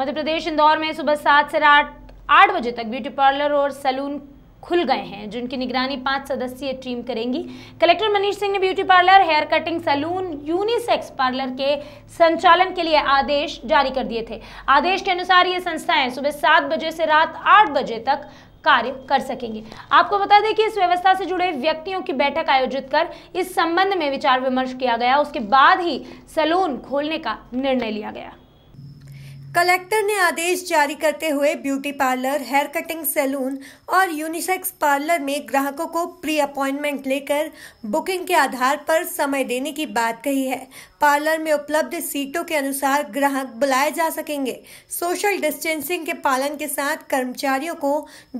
मध्य प्रदेश इंदौर में सुबह सात से रात आठ बजे तक ब्यूटी पार्लर और सैलून खुल गए हैं जिनकी निगरानी पांच सदस्यीय टीम करेंगी कलेक्टर मनीष सिंह ने beauty parlour hair cutting salon unisex parlour के संचालन के लिए आदेश जारी कर दिए थे आदेश के अनुसार ये संस्थाएं सुबह सात बजे से रात आठ बजे तक कार्य कर सकेंगे आपको बता दें कि इस व्यवस्था से जुड़े व्यक्तियों की बैठक आयोजित कर इस संबंध में विचार विमर्श किया गया उसके बाद ही सैलून खोलने का निर्णय लिया गया कलेक्टर ने आदेश जारी करते हुए beauty parlour hair cutting salon और यूनिसेक्स पार्लर में ग्राहकों को प्री अपॉइंटमेंट लेकर बुकिंग के आधार पर समय देने की बात कही है पार्लर में उपलब्ध सीटों के अनुसार ग्राहक बुलाए जा सकेंगे सोशल डिस्टेंसिंग के पालन के साथ कर्मचारियों को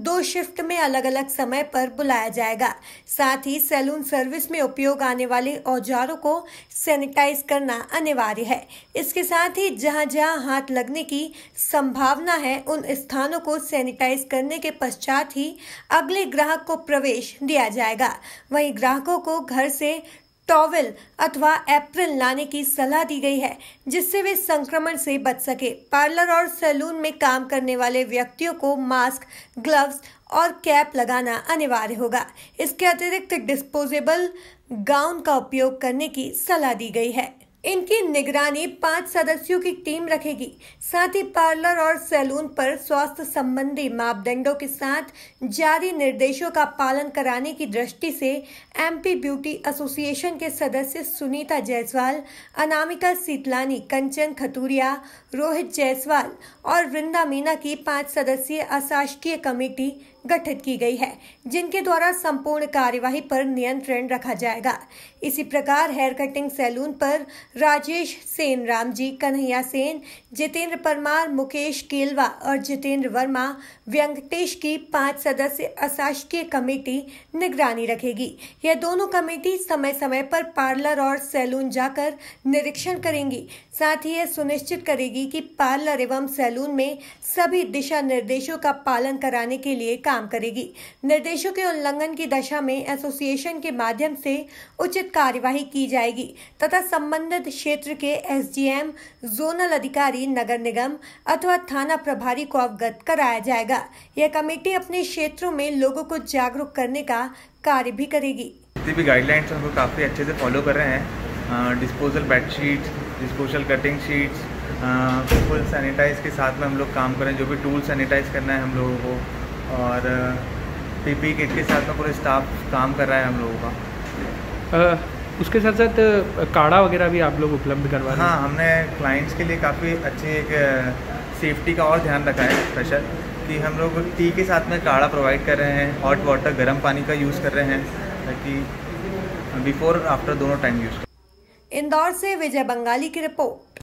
दो शिफ्ट में अलग अलग समय पर बुलाया जाएगा साथ ही सैलून सर्विस में उपयोग आने वाले औजारों को सैनिटाइज करना अनिवार्य है इसके साथ ही जहाँ जहाँ हाथ लगने होने की संभावना है उन स्थानों को सैनिटाइज करने के पश्चात ही अगले ग्राहक को प्रवेश दिया जाएगा वहीं ग्राहकों को घर से टॉवल अथवा एप्रिल लाने की सलाह दी गई है जिससे वे संक्रमण से बच सके पार्लर और सैलून में काम करने वाले व्यक्तियों को मास्क ग्लव्स और कैप लगाना अनिवार्य होगा इसके अतिरिक्त डिस्पोजेबल गाउन का उपयोग करने की सलाह दी गई है इनकी निगरानी पांच सदस्यों की टीम रखेगी साथ ही पार्लर और सैलून पर स्वास्थ्य संबंधी मापदंडों के साथ जारी निर्देशों का पालन कराने की दृष्टि से एमपी ब्यूटी एसोसिएशन के सदस्य सुनीता जायसवाल अनामिका सीतलानी कंचन खतूरिया रोहित जायसवाल और वृंदा मीना की पांच सदस्यीय अशासकीय कमेटी गठित की गई है जिनके द्वारा संपूर्ण कार्यवाही पर नियंत्रण रखा जाएगा इसी प्रकार हेयर कटिंग सैलून पर राजेश सेन राम जी कन्हैया सेन जितेंद्र परमार मुकेश केलवा और जितेंद्र वर्मा व्यंकटेश की पांच सदस्य अशासकीय कमेटी निगरानी रखेगी यह दोनों कमेटी समय समय पर पार्लर और सैलून जाकर निरीक्षण करेंगी साथ ही यह सुनिश्चित करेगी कि पार्लर एवं सैलून में सभी दिशा निर्देशों का पालन कराने के लिए काम करेगी निर्देशों के उल्लंघन की दशा में एसोसिएशन के माध्यम से उचित कार्यवाही की जाएगी तथा संबंधित क्षेत्र के एसडीएम जोनल अधिकारी नगर निगम अथवा थाना प्रभारी को अवगत कराया जाएगा यह कमेटी अपने क्षेत्रों में लोगों को जागरूक करने का कार्य भी करेगी जितनी भी गाइडलाइंस काफ़ी अच्छे से फॉलो कर रहे हैं disposal bedsheet disposal cutting sheets full sanitise के साथ में हम लोग काम करें जो भी टूल सैनिटाइज करना है हम लोगों को और पीपी किट के साथ में पूरा स्टाफ काम कर रहा है हम लोगों का उसके साथ साथ काढ़ा वगैरह भी आप लोग उपलब्ध करवा रहे हाँ, हैं हाँ हमने क्लाइंट्स के लिए काफ़ी अच्छी एक सेफ्टी का और ध्यान रखा है स्पेशल कि हम लोग टी के साथ में काढ़ा प्रोवाइड कर रहे हैं हॉट वाटर गर्म पानी का यूज़ कर रहे हैं ताकि बिफोर आफ्टर दोनों टाइम यूज़ इंदौर से विजय बंगाली की रिपोर्ट